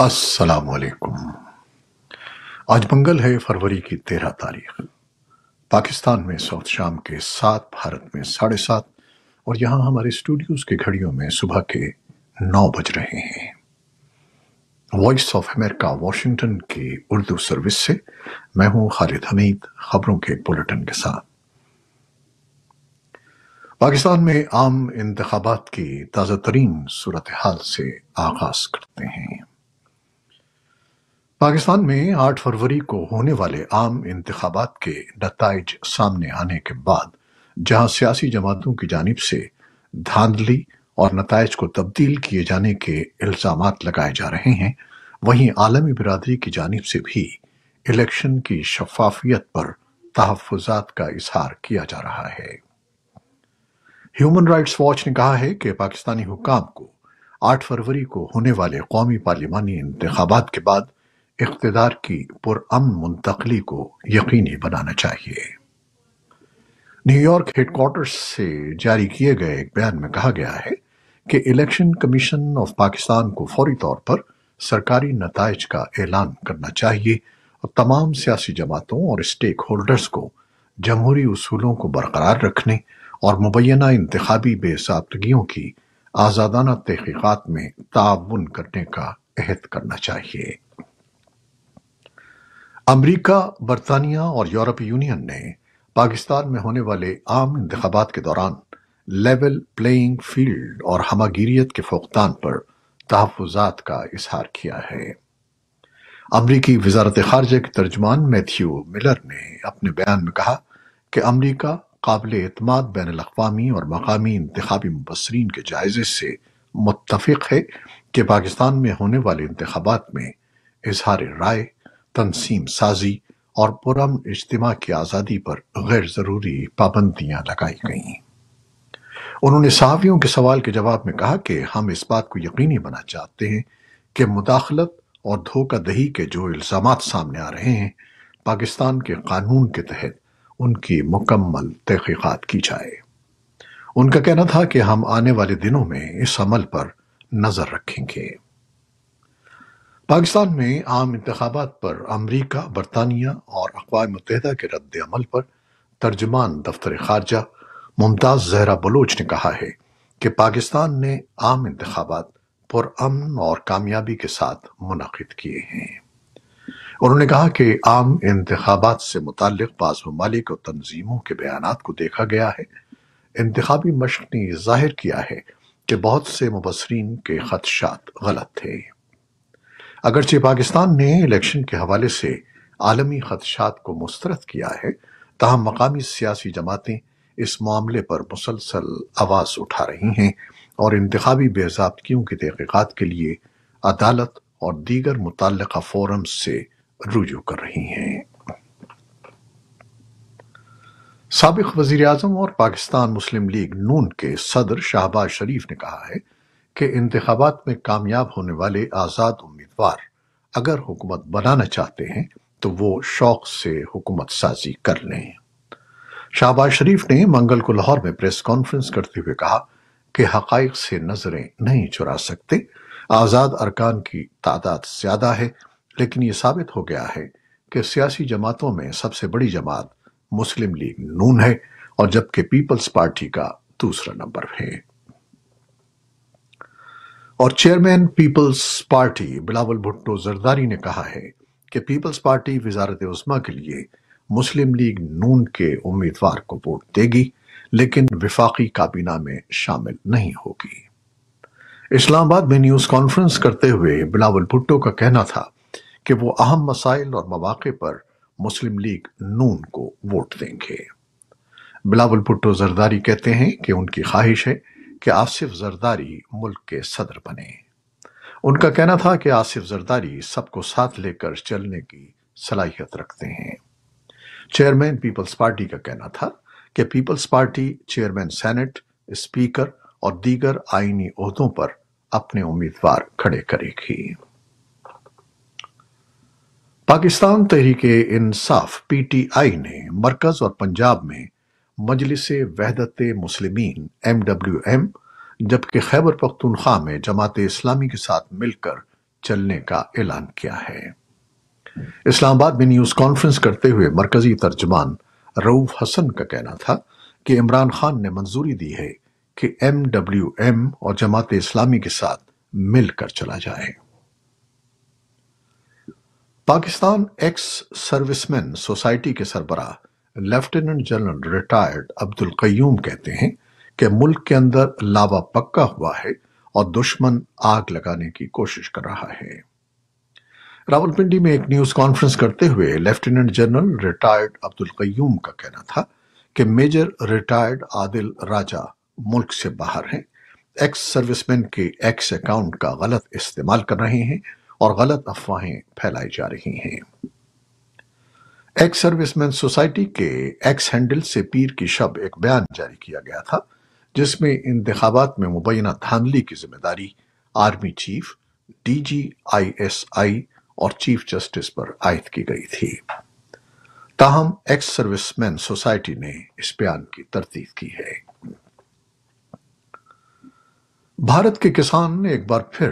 असलकुम आज मंगल है फरवरी की तेरह तारीख पाकिस्तान में इस शाम के सात भारत में साढ़े सात और यहां हमारे स्टूडियोज की घड़ियों में सुबह के नौ बज रहे हैं वॉइस ऑफ अमेरिका वॉशिंगटन की उर्दू सर्विस से मैं हूं खालिद हमीद खबरों के बुलेटिन के साथ पाकिस्तान में आम इंतबात की ताज़ा तरीन सूरत हाल से आगाज करते हैं पाकिस्तान में आठ फरवरी को होने वाले आम इंतबात के नतज सामने आने के बाद जहां सियासी जमातों की जानब से धांधली और नतज को तब्दील किए जाने के इल्जाम लगाए जा रहे हैं वहीं आलमी बिरादरी की जानब से भी इलेक्शन की शफाफियत पर तहफात का इजहार किया जा रहा है ह्यूमन राइट्स वॉच ने कहा है कि पाकिस्तानी हुकाम को 8 फरवरी को होने वाले कौमी पार्लियामानी इंतबात के बाद इकतदार की पुरअम मुंतकली को यकीनी बनाना चाहिए न्यूयॉर्क हेडक्वार्टर्स से जारी किए गए एक बयान में कहा गया है कि इलेक्शन कमीशन ऑफ पाकिस्तान को फौरी तौर पर सरकारी नतज का ऐलान करना चाहिए और तमाम सियासी जमातों और स्टेक होल्डर्स को जमहूरी उसूलों को बरकरार रखने और मुबैना इंतबी बेसाबतगियों की आज़ादाना तहकीक़ात में ताउन करने का अहद करना चाहिए अमरीका बरतानिया और यूरोपीय यूनियन ने पाकिस्तान में होने वाले आम इंतबात के दौरान लेवल प्लेइंग फील्ड और हमागीरियत के फोकतान पर तहफात का इजहार किया है अमरीकी वजारत खारजा के तर्जमान मैथ्यू मिलर ने अपने बयान में कहा कि अमरीका काबिल अतमाद बैन अवी और मकामी इंतबी मुबसरीन के जायजे से मुतफिक है कि पाकिस्तान में होने वाले इंतबात में इजहार राय तनसीम साजी और पुरम इज्तिमा की आज़ादी पर गैर ज़रूरी पाबंदियां लगाई गई उन्होंने सहावियों के सवाल के जवाब में कहा कि हम इस बात को यकीनी बना चाहते हैं कि मुदाखलत और धोखा दही के जो इल्ज़ाम सामने आ रहे हैं पाकिस्तान के कानून के तहत उनकी मुकम्मल तहकीकत की जाए उनका कहना था कि हम आने वाले दिनों में इस अमल पर नज़र रखेंगे पाकिस्तान में आम इंतबात पर अमरीका बरतानिया और अकवा मुतहद के रद्द अमल पर तर्जमान दफ्तर खारजा मुमताज़ जहरा बलोच ने कहा है कि पाकिस्तान ने आम इंतबात पुरअमन और कामयाबी के साथ मुनद किए हैं उन्होंने कहा कि आम इंतबात से मुतल बाज़ ममालिक और तनजीमों के बयान को देखा गया है इंतबी मशक ने जाहिर किया है कि बहुत से मुबसरीन के खदशात गलत थे अगरचे पाकिस्तान ने इलेक्शन के हवाले से आलमी खदशात को मुस्तरद किया है तहम मकामी सियासी जमातें इस मामले पर मुसलसल आवाज़ उठा रही हैं और इंतबी बेजाबतियों की तहकीकत के लिए अदालत और दीगर मुतल फोरम्स से रुजू कर रही हैं सबक वजीर अजम और पाकिस्तान मुस्लिम लीग नून के सदर शाहबाज शरीफ ने कहा है के इंतबात में कामयाब होने वाले आज़ाद उम्मीदवार अगर हुकूमत बनाना चाहते हैं तो वो शौक से हुकूमत साजी कर लें शाहबाज शरीफ ने मंगल को लाहौर में प्रेस कॉन्फ्रेंस करते हुए कहा कि हकाइक से नजरें नहीं चुरा सकते आज़ाद अरकान की तादाद ज्यादा है लेकिन ये साबित हो गया है कि सियासी जमातों में सबसे बड़ी जमात मुस्लिम लीग नून है और जबकि पीपल्स पार्टी का दूसरा नंबर है और chairman Peoples Party Bilawal Bhutto Zardari ने कहा है कि पीपल्स पार्टी वजारत उस्मा के लिए मुस्लिम लीग नून के उम्मीदवार को वोट देगी लेकिन विफाकी काबीना में शामिल नहीं होगी इस्लामाबाद में न्यूज कॉन्फ्रेंस करते हुए बिलावल भुट्टो का कहना था कि वो अहम मसाइल और मौाक़े पर मुस्लिम लीग नून को वोट देंगे बिलावल भुट्टो जरदारी कहते हैं कि उनकी ख्वाहिश है कि आसिफ जरदारी मुल्क के सदर बने उनका कहना था कि आसिफ जरदारी सबको साथ लेकर चलने की सलाहियत रखते हैं चेयरमैन पीपल्स पार्टी का कहना था कि Peoples Party chairman senate speaker और दीगर आईनी ओहदों पर अपने उम्मीदवार खड़े करेगी पाकिस्तान तहरीक इंसाफ पीटीआई ने मरकज और पंजाब में Majlis Wahdat M W M जबकि खैबर पख्तनख्वा में जमात इस्लामी के साथ मिलकर चलने का ऐलान किया है इस्लामाबाद में न्यूज कॉन्फ्रेंस करते हुए मरकजी तर्जमान रऊफ हसन का कहना था कि इमरान खान ने मंजूरी दी है कि एम डब्ल्यू एम और जमात इस्लामी के साथ मिलकर चला जाए पाकिस्तान एक्स सर्विसमैन सोसाइटी के सरबराह lieutenant general retired Abdul Qayyum कहते हैं कि मुल्क के अंदर लावा पक्का हुआ है और दुश्मन आग लगाने की कोशिश कर रहा है रावलपिंडी में एक न्यूज कॉन्फ्रेंस करते हुए lieutenant general retired Abdul Qayyum का कहना था कि मेजर रिटायर्ड आदिल राजा मुल्क से बाहर हैं एक्स सर्विसमैन के एक्स अकाउंट का गलत इस्तेमाल कर रहे हैं और गलत अफवाहें फैलाई जा रही हैं एक्स सर्विसमैन सोसाइटी के एक्स हैंडल से पीर की शब एक बयान जारी किया गया था जिसमें इंतबात में मुबैना धांधली की जिम्मेदारी आर्मी चीफ डीजीआईएसआई और चीफ जस्टिस पर आयद की गई थी ताहम एक्स सर्विसमैन सोसाइटी ने इस बयान की तरतीब की है भारत के किसान एक बार फिर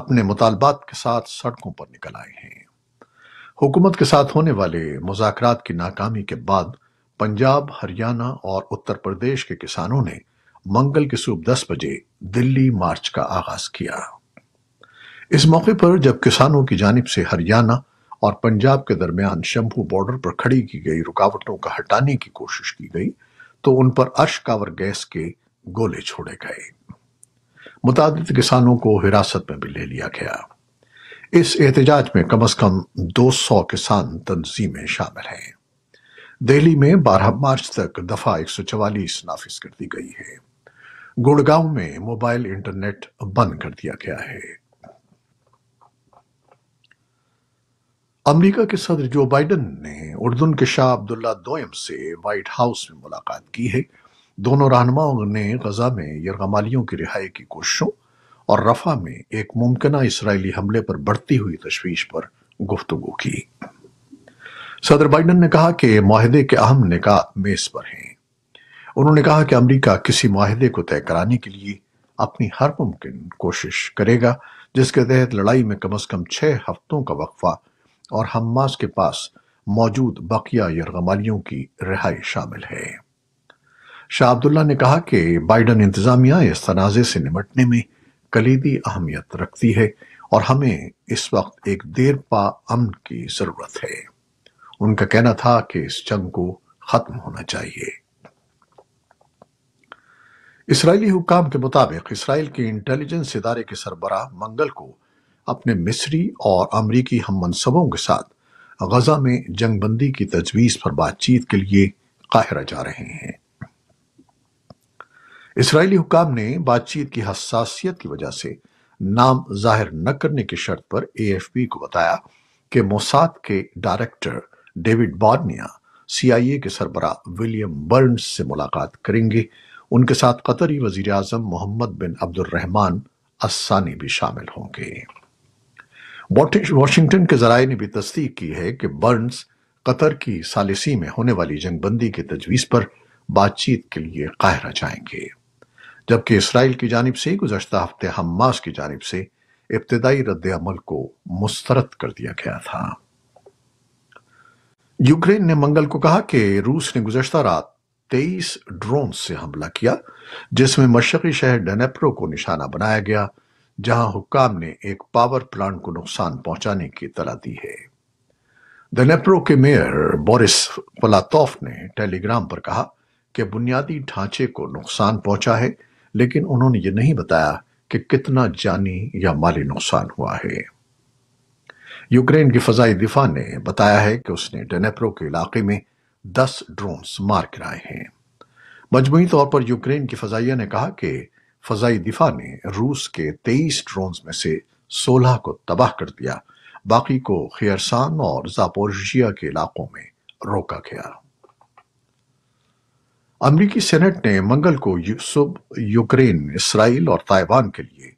अपने मुतालबात के साथ सड़कों पर निकल आए हैं हुकूमत के साथ होने वाले मुजाकरात की नाकामी के बाद पंजाब हरियाणा और उत्तर प्रदेश के किसानों ने मंगल की सुबह दस बजे दिल्ली मार्च का आगाज किया इस मौके पर जब किसानों की जानब से हरियाणा और पंजाब के दरमियान शंभू बॉर्डर पर खड़ी की गई रुकावटों का हटाने की कोशिश की गई तो उन पर अशकावर गैस के गोले छोड़े गए मुताद किसानों को हिरासत में भी ले लिया गया इस एहतजाज में कम अज कम 200 किसान तंजीमें शामिल हैं दिल्ली में 12 मार्च तक दफा 144 नाफिज कर दी गई है गुड़गांव में मोबाइल इंटरनेट बंद कर दिया गया है अमेरिका के सदर जो बाइडन ने उर्दन के शाह अब्दुल्ला दोयम से व्हाइट हाउस में मुलाकात की है दोनों रहनुमाओं ने गजा में यमालियों की रिहाई की कोशिशों और रफा में एक मुमकिन इसराइली हमले पर बढ़ती हुई तशवीश पर गुफ्तगु की सदर बाइडन ने कहा कि माहदे के अहम निकाह मेज पर हैं उन्होंने कहा कि अमेरिका किसी माहदे को तय कराने के लिए अपनी हर मुमकिन कोशिश करेगा जिसके तहत लड़ाई में कम अज कम छह हफ्तों का वक्फा और हमास के पास मौजूद बकिया यमालियों की रिहाई शामिल है शाह अब्दुल्ला ने कहा कि बाइडन इंतजामिया इस तनाजे से निमटने में कलीदी अहमियत रखती है और हमें इस वक्त एक देर पा अमन की जरूरत है उनका कहना था कि इस जंग को खत्म होना चाहिए इसराइली हुकाम के मुताबिक इसराइल के इंटेलिजेंस इदारे के सरबराह मंगल को अपने मिस्री और अमरीकी हम मनसबों के साथ गजा में जंगबंदी की तजवीज़ पर बातचीत के लिए काहिरा जा रहे हैं इसराइली हुकाम ने बातचीत की हसासियत की वजह से नाम जाहिर न करने की शर्त पर एएफपी को बताया कि मोसाद के डायरेक्टर डेविड आई सीआईए के सरबरा विलियम बर्न्स से मुलाकात करेंगे उनके साथ कतरी वजीर आजम मोहम्मद बिन अब्दुलरहमान अस्सानी भी शामिल होंगे वॉशिंगटन के जराये ने भी तस्दीक की है कि बर्न्स कतर की सालिसी में होने वाली जंगबंदी की तजवीज़ पर बातचीत के लिए कायरा जाएंगे जबकि इसराइल की जानब से गुजशत हफ्ते हमास की जानब से इब्तदाई रद्द अमल को मुस्तरद कर दिया गया था यूक्रेन ने मंगल को कहा कि रूस ने गुजशत रात तेईस ड्रोन से हमला किया जिसमें मशरकी शहर डेनेप्रो को निशाना बनाया गया जहां हुक्काम ने एक पावर प्लांट को नुकसान पहुंचाने की तला दी है डेनेप्रो के मेयर बोरिस पलातोफ ने टेलीग्राम पर कहा कि बुनियादी ढांचे को नुकसान पहुंचा है लेकिन उन्होंने ये नहीं बताया कि कितना जानी या माली नुकसान हुआ है यूक्रेन की फजाई दिफा ने बताया है कि उसने डेनेप्रो के इलाके में 10 ड्रोन्स मार गिराए हैं मजमू तौर पर यूक्रेन की फजाइया ने कहा कि फजाई दिफा ने रूस के 23 ड्रोन्स में से 16 को तबाह कर दिया बाकी को खेरसान और जापोरजिया के इलाकों में रोका गया अमरीकी सेनेट ने मंगल को यूक्रेन इसराइल और ताइवान के लिए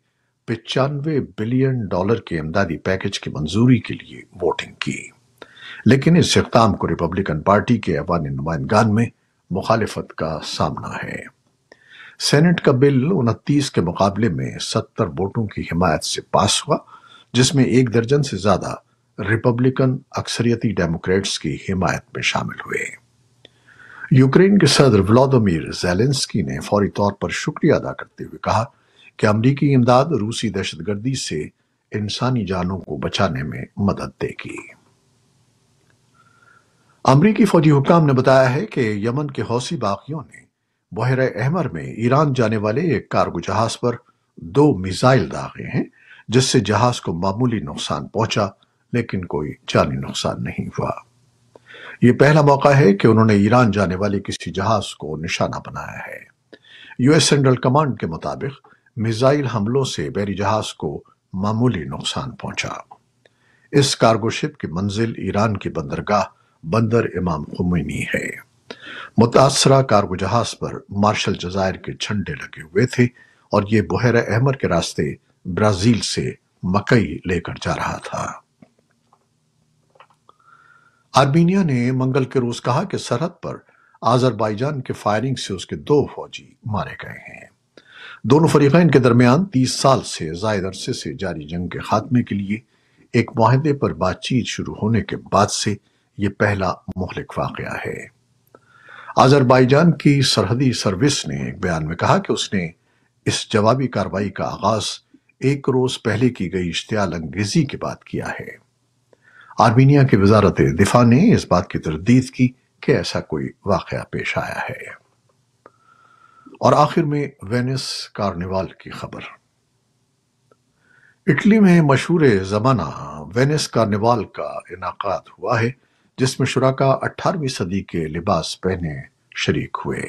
पिचानवे बिलियन डॉलर के इमदादी पैकेज की मंजूरी के लिए वोटिंग की लेकिन इस इकदाम को रिपब्लिकन पार्टी के अवानी नुमाइंदान में मुखालिफत का सामना है सेनेट का बिल उनतीस के मुकाबले में सत्तर वोटों की हिमायत से पास हुआ जिसमें एक दर्जन से ज्यादा रिपब्लिकन अक्सरियती डेमोक्रेट्स की हिमायत में शामिल हुए यूक्रेन के सदर व्लादिमीर जेलेंस्की ने फौरी तौर पर शुक्रिया अदा करते हुए कहा कि अमरीकी इमदाद रूसी दहशतगर्दी से इंसानी जानों को बचाने में मदद देगी अमरीकी फौजी हुकाम ने बताया है कि यमन के हौसी बागियों ने बहर अहमर में ईरान जाने वाले एक कार्गो जहाज पर दो मिसाइल दागे हैं जिससे जहाज को मामूली नुकसान पहुंचा लेकिन कोई जानी नुकसान नहीं हुआ ये पहला मौका है कि उन्होंने ईरान जाने वाले किसी जहाज को निशाना बनाया है यूएस सेंट्रल कमांड के मुताबिक मिसाइल हमलों से बैरी जहाज को मामूली नुकसान पहुंचा इस कार्गोशिप की मंजिल ईरान की बंदरगाह बंदर इमाम खुमैनी है मुतासरा कार्गो जहाज पर मार्शल जजायर के झंडे लगे हुए थे और ये बुहरा अहमर के रास्ते ब्राजील से मकई लेकर जा रहा था आर्मीनिया ने मंगल के रोज कहा कि सरहद पर आजरबाईजान के फायरिंग से उसके दो फौजी मारे गए हैं दोनों फरीकैन के दरमियान तीस साल से जायद अरसे से जारी जंग के खात्मे के लिए एक माहदे पर बातचीत शुरू होने के बाद से यह पहला मोहलिक वाक़ है आजरबाईजान की सरहदी सर्विस ने एक बयान में कहा कि उसने इस जवाबी कार्रवाई का आगाज एक रोज पहले की गई इश्तियाल अंगेजी के बाद किया है आर्मीनिया की वजारत दिफा ने इस बात की तरदीद की कि ऐसा कोई वाक़ पेश आया है और आखिर में वेनिस कार्निवाल की खबर इटली में मशहूर ज़माना वेनिस कार्निवाल का इनका हुआ है जिसमें शुरा अट्ठारहवीं सदी के लिबास पहने शरीक हुए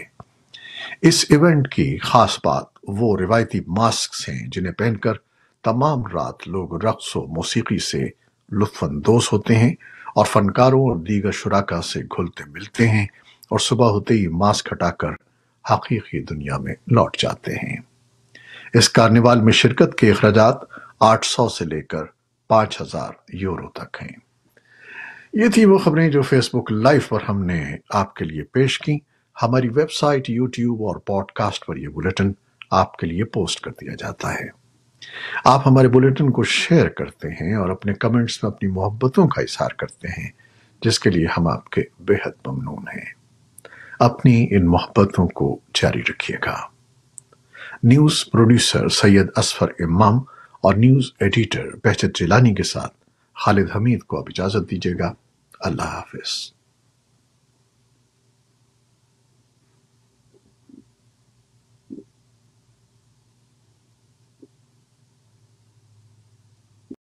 इस इवेंट की खास बात वो रिवायती मास्क हैं जिन्हें पहनकर तमाम रात लोग रक्स व मौसीकी से लुत्फानंदोज होते हैं और फनकारों और दीगर शुराका से घुलते मिलते हैं और सुबह होते ही मास्क हटाकर हकीकी दुनिया में लौट जाते हैं इस कार्निवाल में शिरकत के अखराज 800 से लेकर 5000 यूरो तक हैं ये थी वो खबरें जो फेसबुक लाइव पर हमने आपके लिए पेश की हमारी वेबसाइट यूट्यूब और पॉडकास्ट पर यह बुलेटिन आपके लिए पोस्ट कर दिया जाता है आप हमारे बुलेटिन को शेयर करते हैं और अपने कमेंट्स में अपनी मोहब्बतों का इजहार करते हैं जिसके लिए हम आपके बेहद ममनून हैं अपनी इन मोहब्बतों को जारी रखिएगा न्यूज प्रोड्यूसर सैयद असफर इमाम और न्यूज एडिटर बहचत जिलानी के साथ खालिद हमीद को अब इजाजत दीजिएगा अल्लाह हाफिज़